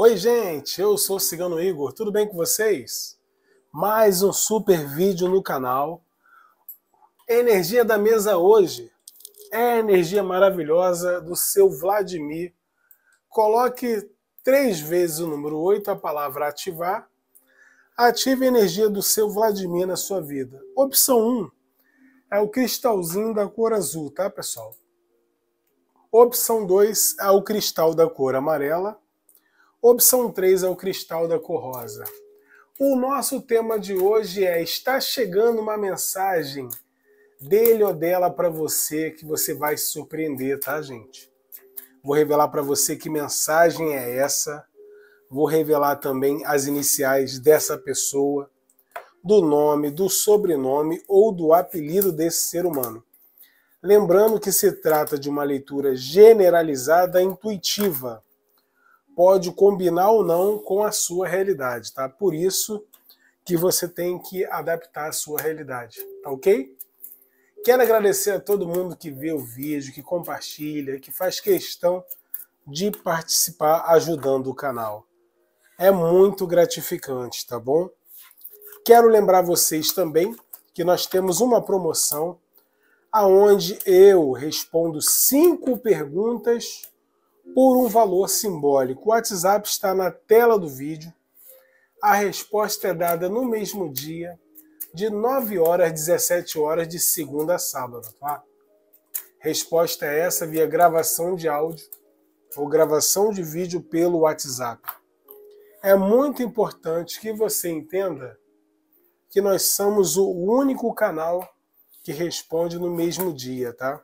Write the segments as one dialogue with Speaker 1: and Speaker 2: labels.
Speaker 1: Oi, gente, eu sou o Cigano Igor, tudo bem com vocês? Mais um super vídeo no canal. Energia da mesa hoje é a energia maravilhosa do seu Vladimir. Coloque três vezes o número 8, a palavra ativar. Ative a energia do seu Vladimir na sua vida. Opção 1 é o cristalzinho da cor azul, tá, pessoal? Opção 2 é o cristal da cor amarela. Opção 3 é o cristal da cor rosa. O nosso tema de hoje é: está chegando uma mensagem dele ou dela para você que você vai se surpreender, tá, gente? Vou revelar para você que mensagem é essa. Vou revelar também as iniciais dessa pessoa, do nome, do sobrenome ou do apelido desse ser humano. Lembrando que se trata de uma leitura generalizada intuitiva pode combinar ou não com a sua realidade, tá? Por isso que você tem que adaptar a sua realidade, tá ok? Quero agradecer a todo mundo que vê o vídeo, que compartilha, que faz questão de participar ajudando o canal. É muito gratificante, tá bom? Quero lembrar vocês também que nós temos uma promoção aonde eu respondo cinco perguntas por um valor simbólico. O WhatsApp está na tela do vídeo. A resposta é dada no mesmo dia, de 9 horas às 17 horas, de segunda a sábado, tá? Resposta é essa via gravação de áudio ou gravação de vídeo pelo WhatsApp. É muito importante que você entenda que nós somos o único canal que responde no mesmo dia, tá?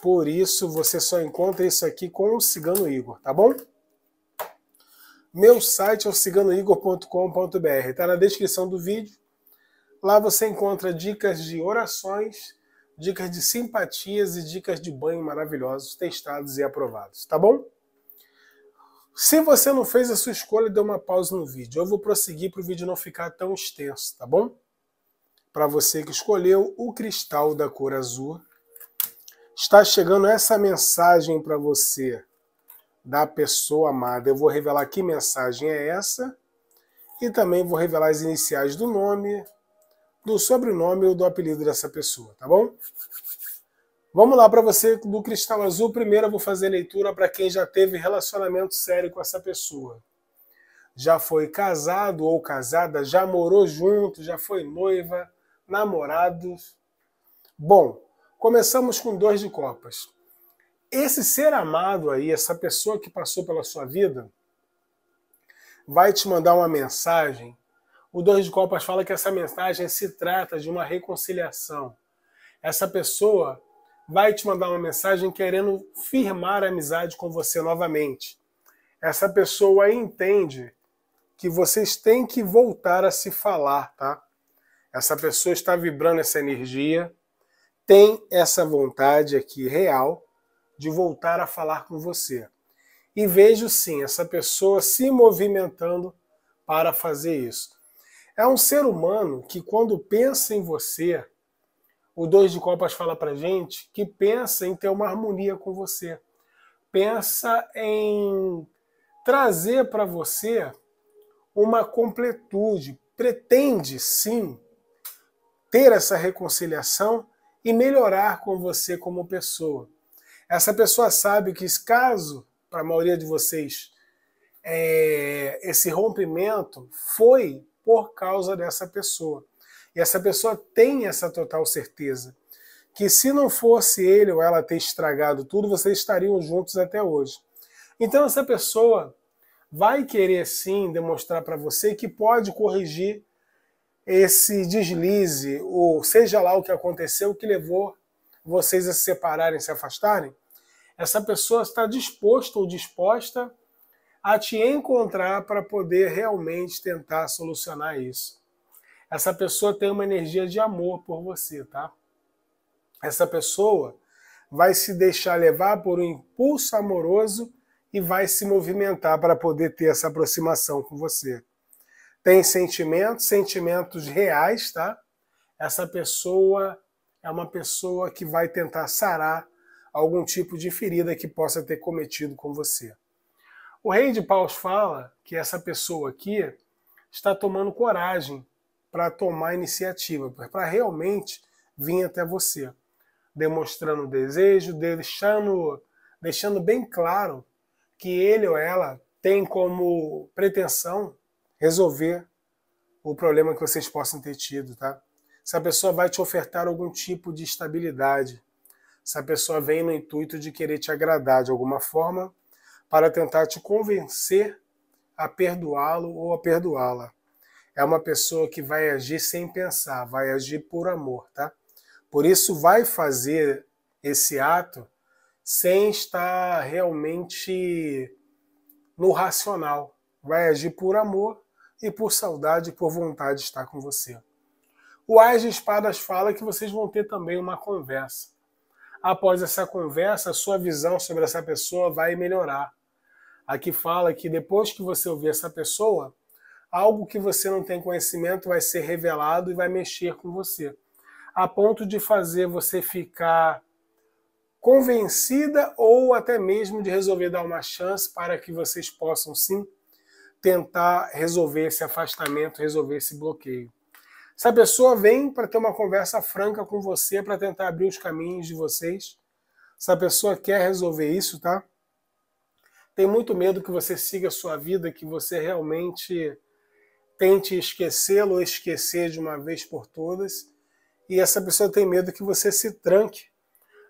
Speaker 1: Por isso você só encontra isso aqui com o Cigano Igor, tá bom? Meu site é o ciganoigor.com.br, tá na descrição do vídeo. Lá você encontra dicas de orações, dicas de simpatias e dicas de banho maravilhosos, testados e aprovados, tá bom? Se você não fez a sua escolha, dê uma pausa no vídeo. Eu vou prosseguir para o vídeo não ficar tão extenso, tá bom? Para você que escolheu o cristal da cor azul, Está chegando essa mensagem para você da pessoa amada. Eu vou revelar que mensagem é essa e também vou revelar as iniciais do nome, do sobrenome ou do apelido dessa pessoa, tá bom? Vamos lá para você do cristal azul. Primeiro eu vou fazer leitura para quem já teve relacionamento sério com essa pessoa. Já foi casado ou casada, já morou junto, já foi noiva, namorados. Bom, Começamos com dois de copas. Esse ser amado aí, essa pessoa que passou pela sua vida, vai te mandar uma mensagem. O dois de copas fala que essa mensagem se trata de uma reconciliação. Essa pessoa vai te mandar uma mensagem querendo firmar a amizade com você novamente. Essa pessoa entende que vocês têm que voltar a se falar, tá? Essa pessoa está vibrando essa energia tem essa vontade aqui real de voltar a falar com você. E vejo sim essa pessoa se movimentando para fazer isso. É um ser humano que, quando pensa em você, o Dois de Copas fala para gente que pensa em ter uma harmonia com você, pensa em trazer para você uma completude, pretende sim ter essa reconciliação e melhorar com você como pessoa. Essa pessoa sabe que, caso, para a maioria de vocês, é, esse rompimento foi por causa dessa pessoa. E essa pessoa tem essa total certeza que se não fosse ele ou ela ter estragado tudo, vocês estariam juntos até hoje. Então essa pessoa vai querer sim demonstrar para você que pode corrigir esse deslize, ou seja lá o que aconteceu, que levou vocês a se separarem, se afastarem, essa pessoa está disposta ou disposta a te encontrar para poder realmente tentar solucionar isso. Essa pessoa tem uma energia de amor por você, tá? Essa pessoa vai se deixar levar por um impulso amoroso e vai se movimentar para poder ter essa aproximação com você tem sentimentos, sentimentos reais, tá? Essa pessoa é uma pessoa que vai tentar sarar algum tipo de ferida que possa ter cometido com você. O rei de paus fala que essa pessoa aqui está tomando coragem para tomar iniciativa, para realmente vir até você, demonstrando desejo, deixando, deixando bem claro que ele ou ela tem como pretensão resolver o problema que vocês possam ter tido, tá? Se a pessoa vai te ofertar algum tipo de estabilidade, se a pessoa vem no intuito de querer te agradar de alguma forma para tentar te convencer a perdoá-lo ou a perdoá-la. É uma pessoa que vai agir sem pensar, vai agir por amor, tá? Por isso vai fazer esse ato sem estar realmente no racional. Vai agir por amor e por saudade e por vontade de estar com você. O Ais de Espadas fala que vocês vão ter também uma conversa. Após essa conversa, a sua visão sobre essa pessoa vai melhorar. Aqui fala que depois que você ouvir essa pessoa, algo que você não tem conhecimento vai ser revelado e vai mexer com você, a ponto de fazer você ficar convencida ou até mesmo de resolver dar uma chance para que vocês possam sim tentar resolver esse afastamento, resolver esse bloqueio. Essa pessoa vem para ter uma conversa franca com você, para tentar abrir os caminhos de vocês. Essa pessoa quer resolver isso, tá? Tem muito medo que você siga a sua vida, que você realmente tente esquecê-lo ou esquecer de uma vez por todas. E essa pessoa tem medo que você se tranque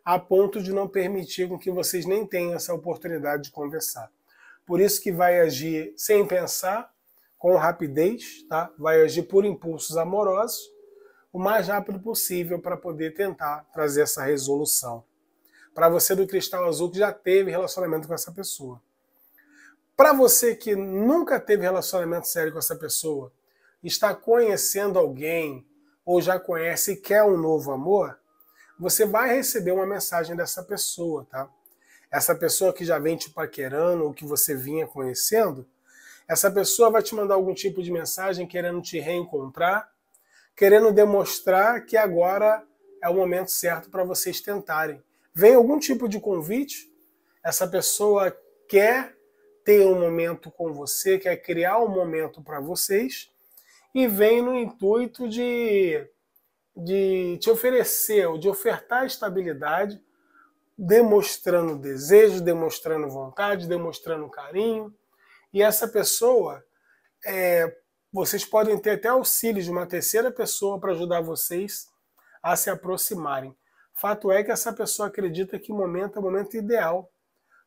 Speaker 1: a ponto de não permitir que vocês nem tenham essa oportunidade de conversar por isso que vai agir sem pensar, com rapidez, tá? vai agir por impulsos amorosos, o mais rápido possível para poder tentar trazer essa resolução. Para você do cristal azul que já teve relacionamento com essa pessoa. Para você que nunca teve relacionamento sério com essa pessoa, está conhecendo alguém ou já conhece e quer um novo amor, você vai receber uma mensagem dessa pessoa, tá? essa pessoa que já vem te paquerando ou que você vinha conhecendo, essa pessoa vai te mandar algum tipo de mensagem querendo te reencontrar, querendo demonstrar que agora é o momento certo para vocês tentarem. Vem algum tipo de convite, essa pessoa quer ter um momento com você, quer criar um momento para vocês e vem no intuito de, de te oferecer ou de ofertar estabilidade demonstrando desejo, demonstrando vontade, demonstrando carinho. E essa pessoa, é, vocês podem ter até auxílio de uma terceira pessoa para ajudar vocês a se aproximarem. Fato é que essa pessoa acredita que o momento é o momento ideal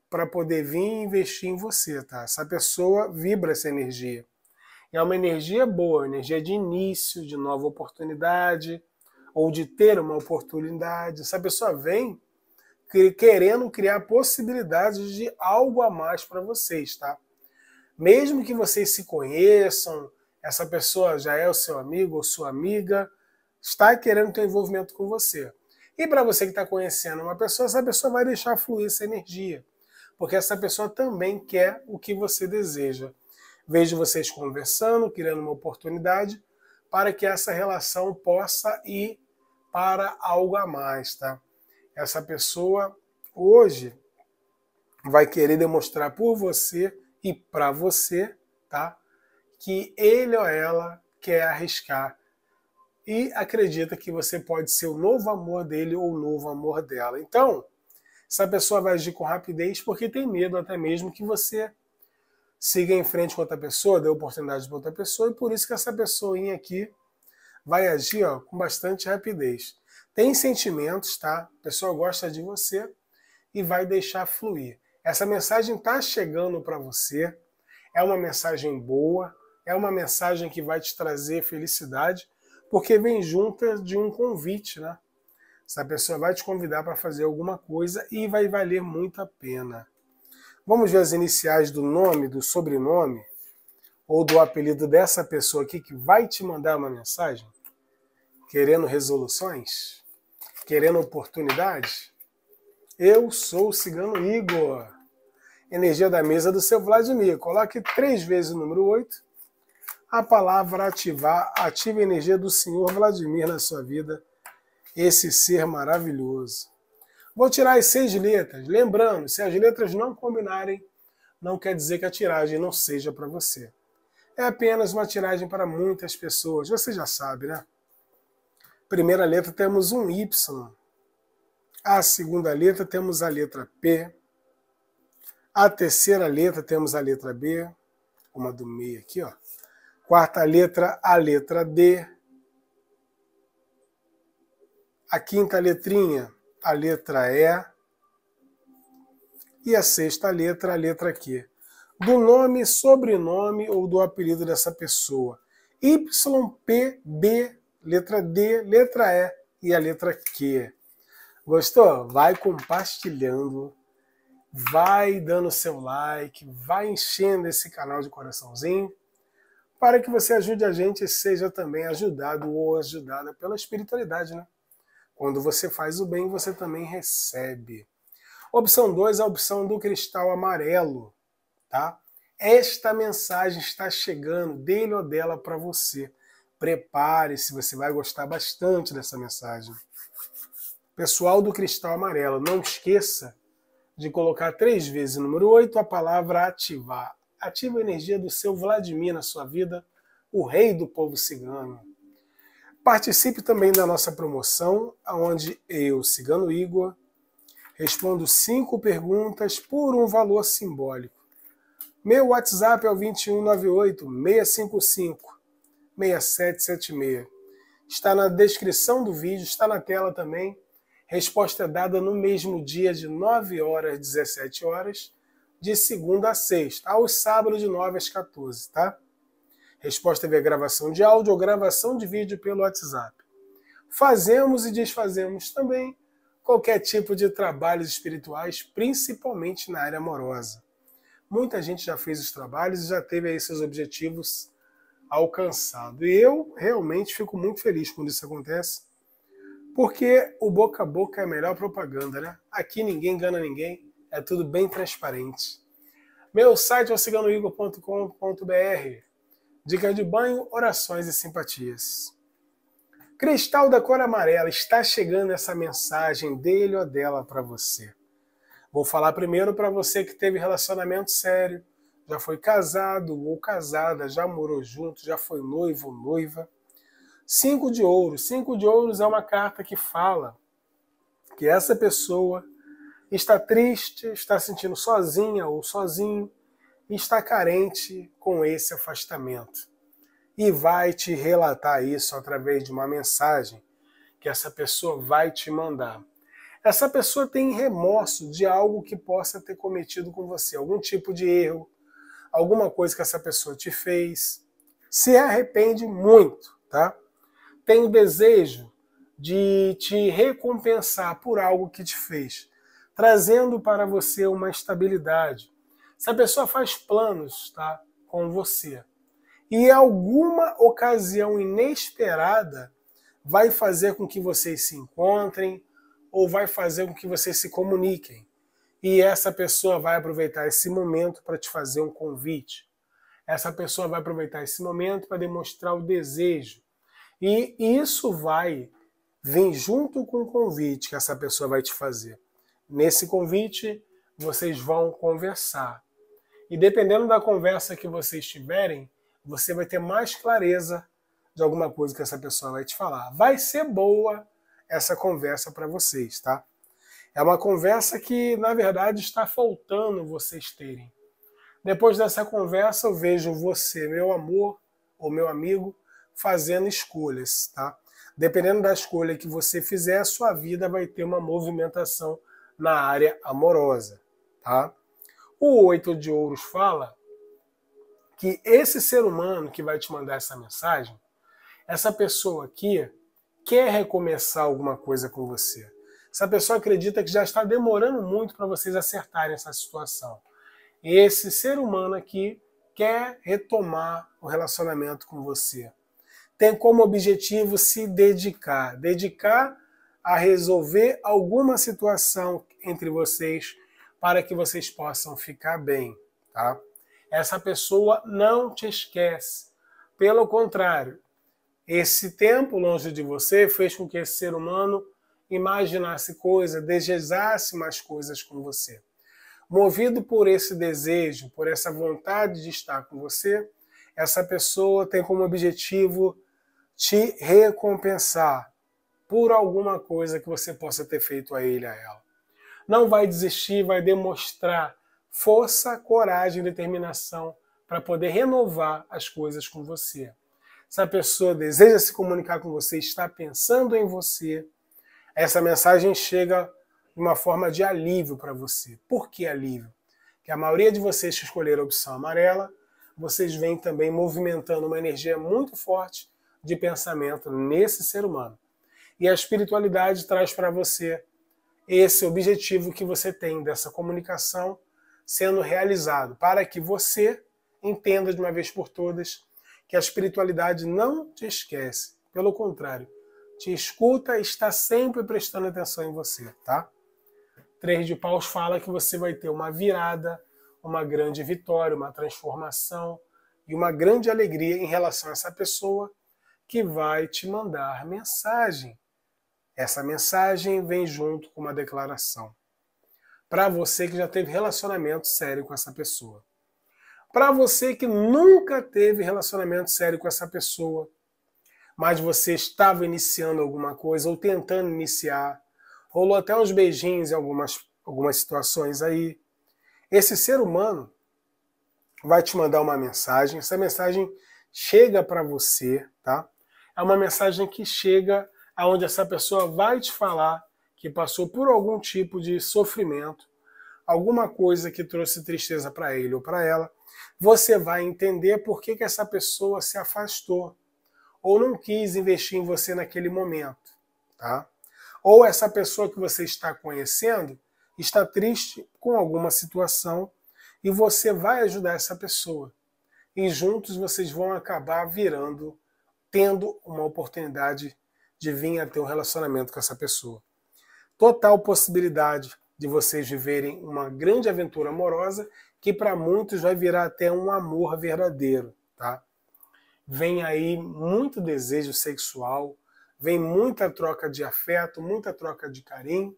Speaker 1: para poder vir e investir em você, tá? Essa pessoa vibra essa energia. É uma energia boa, energia de início, de nova oportunidade, ou de ter uma oportunidade. Essa pessoa vem querendo criar possibilidades de algo a mais para vocês, tá? Mesmo que vocês se conheçam, essa pessoa já é o seu amigo ou sua amiga, está querendo ter envolvimento com você. E para você que está conhecendo uma pessoa, essa pessoa vai deixar fluir essa energia, porque essa pessoa também quer o que você deseja. Vejo vocês conversando, criando uma oportunidade para que essa relação possa ir para algo a mais, tá? Essa pessoa hoje vai querer demonstrar por você e para você, tá? Que ele ou ela quer arriscar e acredita que você pode ser o novo amor dele ou o novo amor dela. Então, essa pessoa vai agir com rapidez porque tem medo até mesmo que você siga em frente com outra pessoa, dê oportunidade para outra pessoa, e por isso que essa pessoinha aqui vai agir ó, com bastante rapidez tem sentimentos, tá? A pessoa gosta de você e vai deixar fluir. Essa mensagem está chegando para você, é uma mensagem boa, é uma mensagem que vai te trazer felicidade, porque vem junta de um convite, né? Essa pessoa vai te convidar para fazer alguma coisa e vai valer muito a pena. Vamos ver as iniciais do nome, do sobrenome ou do apelido dessa pessoa aqui que vai te mandar uma mensagem querendo resoluções? Querendo oportunidade? Eu sou o Cigano Igor. Energia da mesa do seu Vladimir. Coloque três vezes o número 8. A palavra ativar, ativa a energia do senhor Vladimir na sua vida. Esse ser maravilhoso. Vou tirar as seis letras. Lembrando, se as letras não combinarem, não quer dizer que a tiragem não seja para você. É apenas uma tiragem para muitas pessoas. Você já sabe, né? primeira letra temos um Y. A segunda letra temos a letra P. A terceira letra temos a letra B, uma do meio aqui, ó. Quarta letra, a letra D. A quinta letrinha, a letra E. E a sexta letra, a letra Q. Do nome, sobrenome ou do apelido dessa pessoa. YPB letra D, letra E e a letra Q. Gostou? Vai compartilhando, vai dando seu like, vai enchendo esse canal de coraçãozinho para que você ajude a gente e seja também ajudado ou ajudada pela espiritualidade, né? Quando você faz o bem, você também recebe. Opção 2, a opção do cristal amarelo, tá? Esta mensagem está chegando dele ou dela para você. Prepare-se, você vai gostar bastante dessa mensagem. Pessoal do Cristal Amarelo, não esqueça de colocar três vezes o número 8 a palavra ativar. Ativa a energia do seu Vladimir na sua vida, o rei do povo cigano. Participe também da nossa promoção, onde eu, Cigano Igor, respondo cinco perguntas por um valor simbólico. Meu WhatsApp é o 2198 655 6776. Está na descrição do vídeo, está na tela também. Resposta dada no mesmo dia de 9 horas às 17 horas, de segunda a sexta, aos sábados de 9 às 14, tá? Resposta via gravação de áudio ou gravação de vídeo pelo WhatsApp. Fazemos e desfazemos também qualquer tipo de trabalhos espirituais, principalmente na área amorosa. Muita gente já fez os trabalhos e já teve aí seus objetivos alcançado. E eu realmente fico muito feliz quando isso acontece, porque o boca a boca é a melhor propaganda, né? Aqui ninguém engana ninguém, é tudo bem transparente. Meu site é o ciganoigor.com.br. Dica de banho, orações e simpatias. Cristal da cor amarela, está chegando essa mensagem dele ou dela para você. Vou falar primeiro para você que teve relacionamento sério, já foi casado ou casada, já morou junto, já foi noivo ou noiva. Cinco de ouros. Cinco de ouros é uma carta que fala que essa pessoa está triste, está sentindo sozinha ou sozinho, está carente com esse afastamento. E vai te relatar isso através de uma mensagem que essa pessoa vai te mandar. Essa pessoa tem remorso de algo que possa ter cometido com você, algum tipo de erro, alguma coisa que essa pessoa te fez. Se arrepende muito, tá? Tem desejo de te recompensar por algo que te fez, trazendo para você uma estabilidade. Se a pessoa faz planos, tá? Com você. E alguma ocasião inesperada vai fazer com que vocês se encontrem ou vai fazer com que vocês se comuniquem. E essa pessoa vai aproveitar esse momento para te fazer um convite. Essa pessoa vai aproveitar esse momento para demonstrar o desejo. E isso vai vir junto com o convite que essa pessoa vai te fazer. Nesse convite, vocês vão conversar. E dependendo da conversa que vocês tiverem, você vai ter mais clareza de alguma coisa que essa pessoa vai te falar. Vai ser boa essa conversa para vocês, tá? É uma conversa que, na verdade, está faltando vocês terem. Depois dessa conversa, eu vejo você, meu amor ou meu amigo, fazendo escolhas, tá? Dependendo da escolha que você fizer, a sua vida vai ter uma movimentação na área amorosa, tá? O oito de ouros fala que esse ser humano que vai te mandar essa mensagem, essa pessoa aqui quer recomeçar alguma coisa com você. Essa pessoa acredita que já está demorando muito para vocês acertarem essa situação. Esse ser humano aqui quer retomar o relacionamento com você. Tem como objetivo se dedicar, dedicar a resolver alguma situação entre vocês para que vocês possam ficar bem, tá? Essa pessoa não te esquece. Pelo contrário, esse tempo longe de você fez com que esse ser humano imaginasse coisas, desejasse mais coisas com você. Movido por esse desejo, por essa vontade de estar com você, essa pessoa tem como objetivo te recompensar por alguma coisa que você possa ter feito a ele, a ela. Não vai desistir, vai demonstrar força, coragem, determinação para poder renovar as coisas com você. Se a pessoa deseja se comunicar com você, está pensando em você, essa mensagem chega de uma forma de alívio para você. Por que alívio? Que a maioria de vocês que escolheram a opção amarela, vocês vêm também movimentando uma energia muito forte de pensamento nesse ser humano. E a espiritualidade traz para você esse objetivo que você tem dessa comunicação sendo realizado, para que você entenda de uma vez por todas que a espiritualidade não te esquece. Pelo contrário, te escuta e está sempre prestando atenção em você, tá? Três de Paus fala que você vai ter uma virada, uma grande vitória, uma transformação e uma grande alegria em relação a essa pessoa que vai te mandar mensagem. Essa mensagem vem junto com uma declaração. Para você que já teve relacionamento sério com essa pessoa. Para você que nunca teve relacionamento sério com essa pessoa mas você estava iniciando alguma coisa ou tentando iniciar. Rolou até uns beijinhos em algumas, algumas situações aí. Esse ser humano vai te mandar uma mensagem. Essa mensagem chega para você, tá? É uma mensagem que chega aonde essa pessoa vai te falar que passou por algum tipo de sofrimento, alguma coisa que trouxe tristeza para ele ou para ela. Você vai entender por que, que essa pessoa se afastou ou não quis investir em você naquele momento, tá? Ou essa pessoa que você está conhecendo está triste com alguma situação e você vai ajudar essa pessoa. E juntos vocês vão acabar virando, tendo uma oportunidade de vir a ter um relacionamento com essa pessoa. Total possibilidade de vocês viverem uma grande aventura amorosa que para muitos vai virar até um amor verdadeiro, tá? vem aí muito desejo sexual, vem muita troca de afeto, muita troca de carinho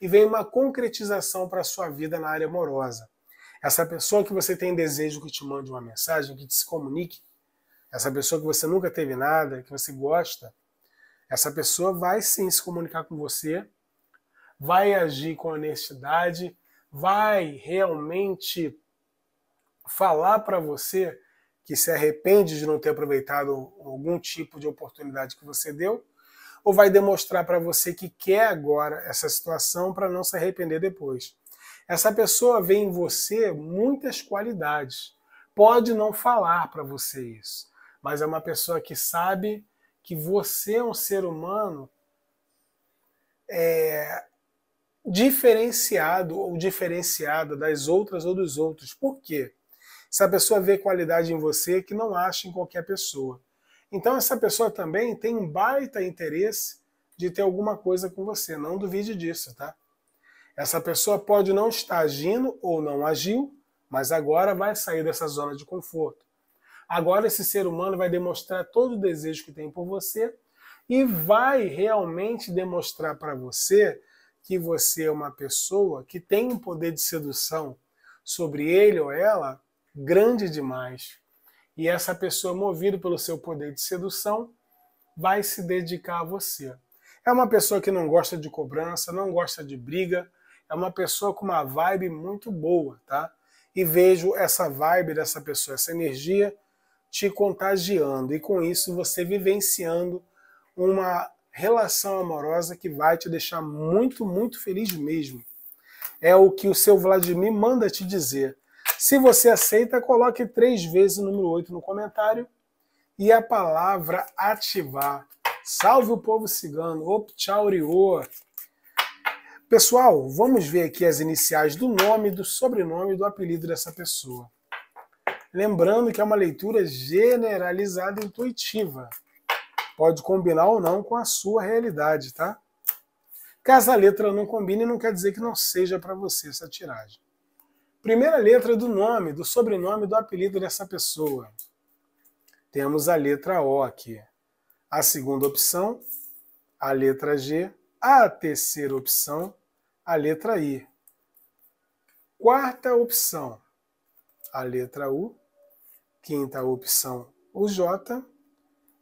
Speaker 1: e vem uma concretização para a sua vida na área amorosa. Essa pessoa que você tem desejo que te mande uma mensagem, que te se comunique, essa pessoa que você nunca teve nada, que você gosta, essa pessoa vai sim se comunicar com você, vai agir com honestidade, vai realmente falar para você que se arrepende de não ter aproveitado algum tipo de oportunidade que você deu, ou vai demonstrar para você que quer agora essa situação para não se arrepender depois. Essa pessoa vê em você muitas qualidades. Pode não falar para você isso, mas é uma pessoa que sabe que você é um ser humano é, diferenciado ou diferenciada das outras ou dos outros. Por quê? Essa pessoa vê qualidade em você que não acha em qualquer pessoa. Então essa pessoa também tem um baita interesse de ter alguma coisa com você, não duvide disso, tá? Essa pessoa pode não estar agindo ou não agiu, mas agora vai sair dessa zona de conforto. Agora esse ser humano vai demonstrar todo o desejo que tem por você e vai realmente demonstrar para você que você é uma pessoa que tem um poder de sedução sobre ele ou ela grande demais. E essa pessoa, movida pelo seu poder de sedução, vai se dedicar a você. É uma pessoa que não gosta de cobrança, não gosta de briga, é uma pessoa com uma vibe muito boa, tá? E vejo essa vibe dessa pessoa, essa energia te contagiando e com isso você vivenciando uma relação amorosa que vai te deixar muito, muito feliz mesmo. É o que o seu Vladimir manda te dizer. Se você aceita, coloque três vezes o número 8 no comentário e a palavra ativar. Salve o povo cigano, opchauriô. Pessoal, vamos ver aqui as iniciais do nome, do sobrenome e do apelido dessa pessoa. Lembrando que é uma leitura generalizada e intuitiva. Pode combinar ou não com a sua realidade, tá? Caso a letra não combine, não quer dizer que não seja para você essa tiragem primeira letra do nome, do sobrenome, do apelido dessa pessoa. Temos a letra O aqui. A segunda opção, a letra G. A terceira opção, a letra I. Quarta opção, a letra U. Quinta opção, o J.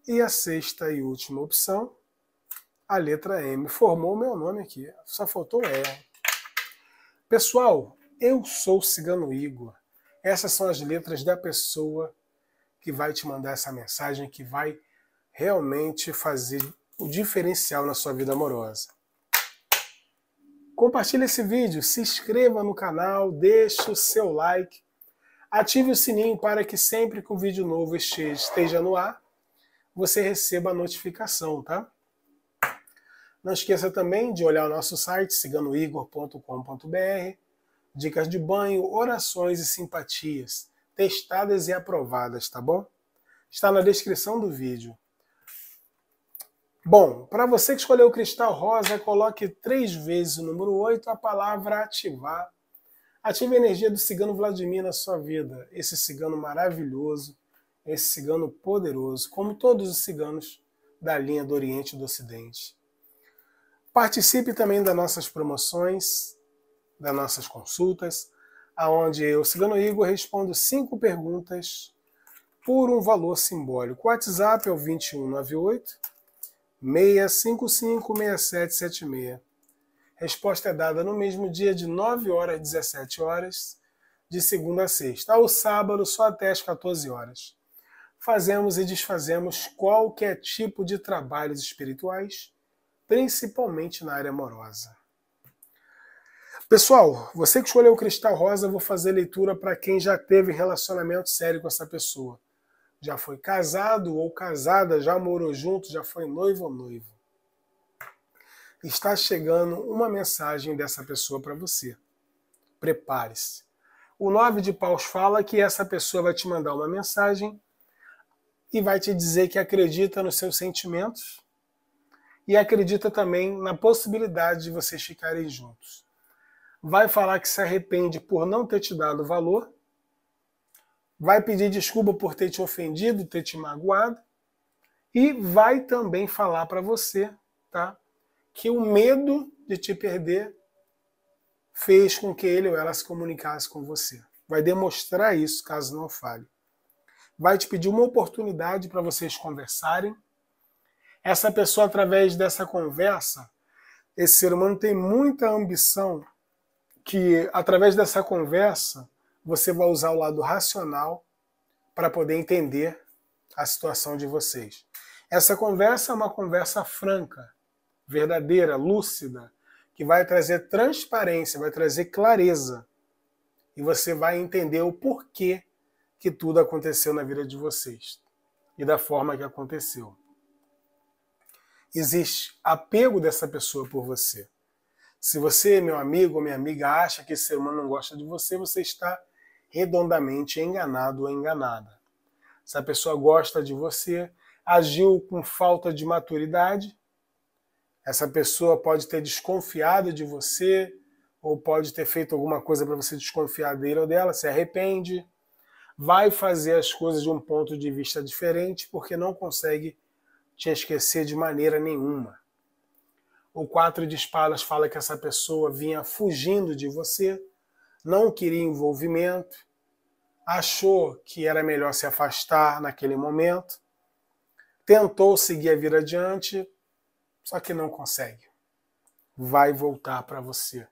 Speaker 1: E a sexta e última opção, a letra M. Formou o meu nome aqui, só faltou o R. Pessoal, eu sou Cigano Igor. Essas são as letras da pessoa que vai te mandar essa mensagem, que vai realmente fazer o diferencial na sua vida amorosa. Compartilhe esse vídeo, se inscreva no canal, deixe o seu like, ative o sininho para que sempre que o um vídeo novo esteja no ar, você receba a notificação, tá? Não esqueça também de olhar o nosso site, ciganoigor.com.br, dicas de banho, orações e simpatias, testadas e aprovadas, tá bom? Está na descrição do vídeo. Bom, para você que escolheu o cristal rosa, coloque três vezes o número 8, a palavra ativar. Ative a energia do cigano Vladimir na sua vida. Esse cigano maravilhoso, esse cigano poderoso, como todos os ciganos da linha do Oriente e do Ocidente. Participe também das nossas promoções das nossas consultas, aonde eu, Cigano Igor, respondo cinco perguntas por um valor simbólico. O WhatsApp é o 2198 655 6776. Resposta é dada no mesmo dia de 9 horas às 17 horas, de segunda a sexta. Ao sábado, só até às 14 horas. Fazemos e desfazemos qualquer tipo de trabalhos espirituais, principalmente na área amorosa. Pessoal, você que escolheu o cristal rosa, vou fazer leitura para quem já teve relacionamento sério com essa pessoa. Já foi casado ou casada, já morou junto, já foi noivo ou noivo. Está chegando uma mensagem dessa pessoa para você. Prepare-se. O nove de paus fala que essa pessoa vai te mandar uma mensagem e vai te dizer que acredita nos seus sentimentos e acredita também na possibilidade de vocês ficarem juntos vai falar que se arrepende por não ter te dado valor, vai pedir desculpa por ter te ofendido, ter te magoado, e vai também falar para você, tá? Que o medo de te perder fez com que ele ou ela se comunicasse com você. Vai demonstrar isso caso não fale. Vai te pedir uma oportunidade para vocês conversarem. Essa pessoa, através dessa conversa, esse ser humano tem muita ambição que através dessa conversa você vai usar o lado racional para poder entender a situação de vocês. Essa conversa é uma conversa franca, verdadeira, lúcida, que vai trazer transparência, vai trazer clareza. E você vai entender o porquê que tudo aconteceu na vida de vocês e da forma que aconteceu. Existe apego dessa pessoa por você. Se você, meu amigo ou minha amiga, acha que esse ser humano não gosta de você, você está redondamente enganado ou enganada. Se a pessoa gosta de você, agiu com falta de maturidade, essa pessoa pode ter desconfiado de você, ou pode ter feito alguma coisa para você desconfiar dele ou dela, se arrepende, vai fazer as coisas de um ponto de vista diferente porque não consegue te esquecer de maneira nenhuma. O quatro de espadas fala que essa pessoa vinha fugindo de você, não queria envolvimento, achou que era melhor se afastar naquele momento, tentou seguir a vida adiante, só que não consegue. Vai voltar para você.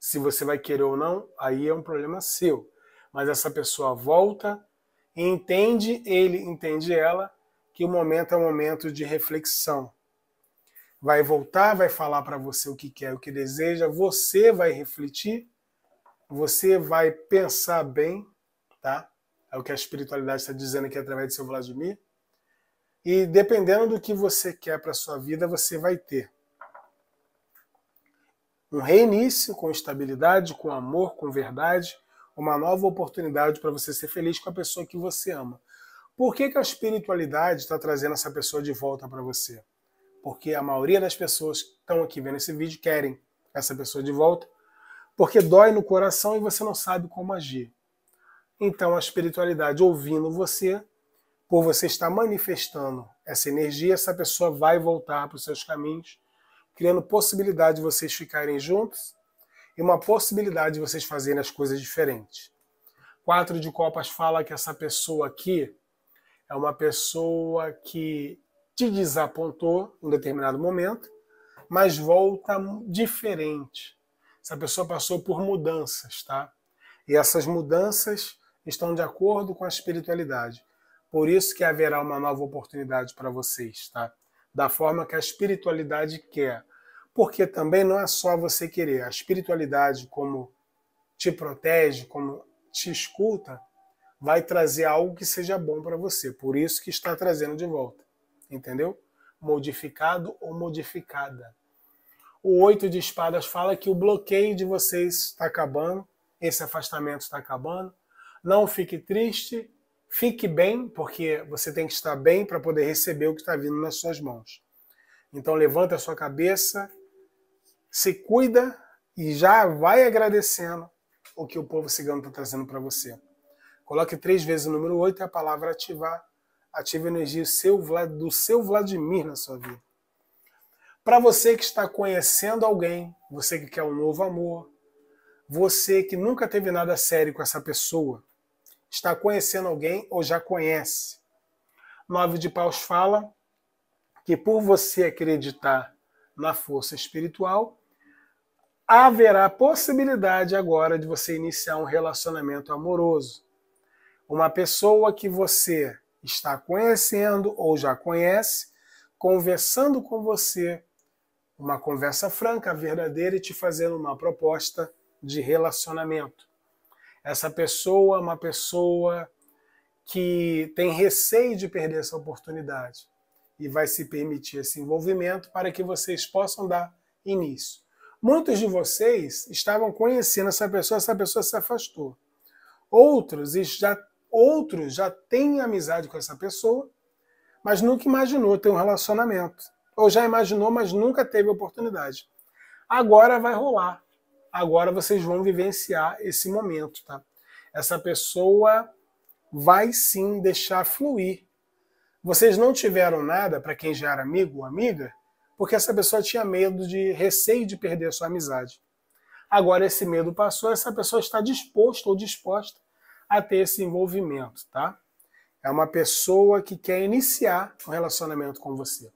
Speaker 1: Se você vai querer ou não, aí é um problema seu. Mas essa pessoa volta e entende, ele entende ela, que o momento é um momento de reflexão vai voltar, vai falar para você o que quer, o que deseja, você vai refletir, você vai pensar bem, tá? É o que a espiritualidade está dizendo aqui através do seu Vladimir. E dependendo do que você quer para sua vida, você vai ter um reinício com estabilidade, com amor, com verdade, uma nova oportunidade para você ser feliz com a pessoa que você ama. Por que, que a espiritualidade está trazendo essa pessoa de volta para você? porque a maioria das pessoas que estão aqui vendo esse vídeo querem essa pessoa de volta, porque dói no coração e você não sabe como agir. Então a espiritualidade ouvindo você, por você estar manifestando essa energia, essa pessoa vai voltar para os seus caminhos, criando possibilidade de vocês ficarem juntos e uma possibilidade de vocês fazerem as coisas diferentes. Quatro de Copas fala que essa pessoa aqui é uma pessoa que te desapontou em determinado momento, mas volta diferente. Essa pessoa passou por mudanças, tá? E essas mudanças estão de acordo com a espiritualidade. Por isso que haverá uma nova oportunidade para vocês, tá? Da forma que a espiritualidade quer. Porque também não é só você querer. A espiritualidade, como te protege, como te escuta, vai trazer algo que seja bom para você. Por isso que está trazendo de volta entendeu? Modificado ou modificada. O oito de espadas fala que o bloqueio de vocês está acabando, esse afastamento está acabando. Não fique triste, fique bem, porque você tem que estar bem para poder receber o que está vindo nas suas mãos. Então levanta a sua cabeça, se cuida e já vai agradecendo o que o povo cigano está trazendo para você. Coloque três vezes o número 8 e a palavra ativar Ative a energia do seu Vladimir na sua vida. Para você que está conhecendo alguém, você que quer um novo amor, você que nunca teve nada sério com essa pessoa, está conhecendo alguém ou já conhece. Nove de Paus fala que por você acreditar na força espiritual, haverá possibilidade agora de você iniciar um relacionamento amoroso. Uma pessoa que você está conhecendo ou já conhece, conversando com você, uma conversa franca, verdadeira e te fazendo uma proposta de relacionamento. Essa pessoa é uma pessoa que tem receio de perder essa oportunidade e vai se permitir esse envolvimento para que vocês possam dar início. Muitos de vocês estavam conhecendo essa pessoa, essa pessoa se afastou. Outros já outros já têm amizade com essa pessoa, mas nunca imaginou ter um relacionamento. Ou já imaginou, mas nunca teve oportunidade. Agora vai rolar. Agora vocês vão vivenciar esse momento, tá? Essa pessoa vai sim deixar fluir. Vocês não tiveram nada para quem já era amigo ou amiga, porque essa pessoa tinha medo de receio de perder a sua amizade. Agora esse medo passou, essa pessoa está disposta ou disposta a ter esse envolvimento, tá? É uma pessoa que quer iniciar um relacionamento com você.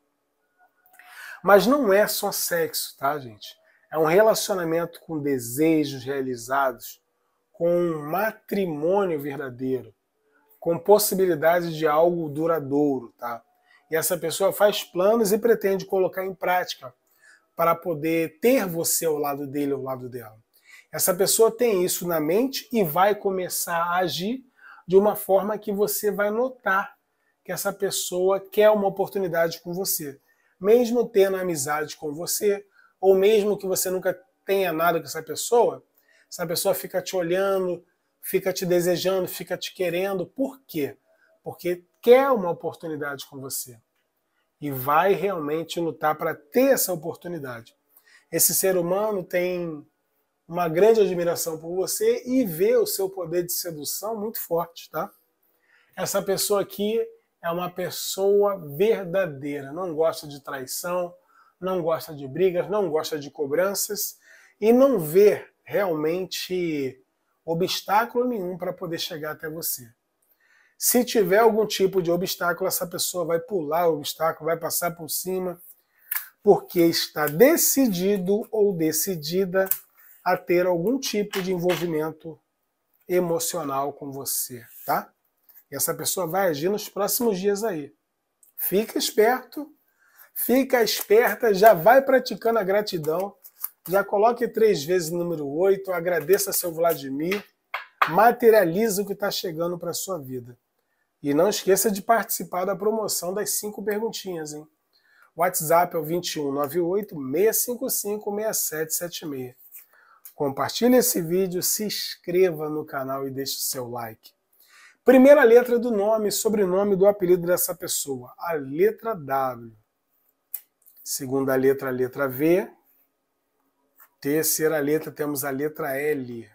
Speaker 1: Mas não é só sexo, tá, gente? É um relacionamento com desejos realizados, com um matrimônio verdadeiro, com possibilidade de algo duradouro, tá? E essa pessoa faz planos e pretende colocar em prática para poder ter você ao lado dele, ao lado dela. Essa pessoa tem isso na mente e vai começar a agir de uma forma que você vai notar que essa pessoa quer uma oportunidade com você. Mesmo tendo amizade com você, ou mesmo que você nunca tenha nada com essa pessoa, essa pessoa fica te olhando, fica te desejando, fica te querendo. Por quê? Porque quer uma oportunidade com você e vai realmente lutar para ter essa oportunidade. Esse ser humano tem uma grande admiração por você e vê o seu poder de sedução muito forte, tá? Essa pessoa aqui é uma pessoa verdadeira, não gosta de traição, não gosta de brigas, não gosta de cobranças e não vê realmente obstáculo nenhum para poder chegar até você. Se tiver algum tipo de obstáculo, essa pessoa vai pular o obstáculo, vai passar por cima, porque está decidido ou decidida a ter algum tipo de envolvimento emocional com você, tá? E essa pessoa vai agir nos próximos dias aí. Fica esperto, fica esperta, já vai praticando a gratidão, já coloque três vezes o número 8, agradeça seu Vladimir, materializa o que está chegando para sua vida. E não esqueça de participar da promoção das cinco perguntinhas, hein? WhatsApp é o 2198 655 6776. Compartilhe esse vídeo, se inscreva no canal e deixe o seu like. Primeira letra do nome e sobrenome do apelido dessa pessoa, a letra W. Segunda letra, a letra V. Terceira letra, temos a letra L.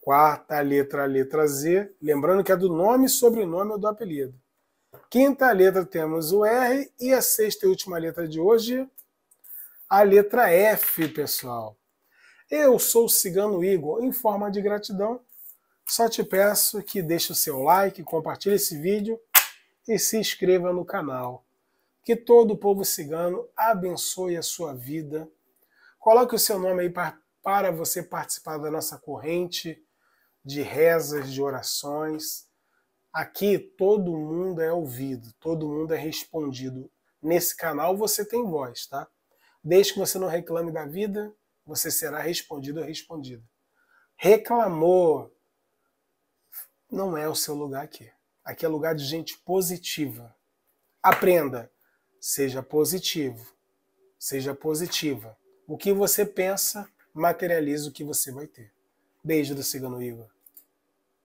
Speaker 1: Quarta letra, a letra Z. Lembrando que é do nome e sobrenome ou do apelido. Quinta letra, temos o R. E a sexta e última letra de hoje, a letra F, pessoal. Eu sou o Cigano Igor. Em forma de gratidão, só te peço que deixe o seu like, compartilhe esse vídeo e se inscreva no canal. Que todo o povo cigano abençoe a sua vida. Coloque o seu nome aí para, para você participar da nossa corrente de rezas, de orações. Aqui todo mundo é ouvido, todo mundo é respondido. Nesse canal você tem voz, tá? Desde que você não reclame da vida, você será respondido ou respondida. Reclamou, não é o seu lugar aqui. Aqui é lugar de gente positiva. Aprenda, seja positivo, seja positiva. O que você pensa, materializa o que você vai ter. Beijo do Cigano Igor.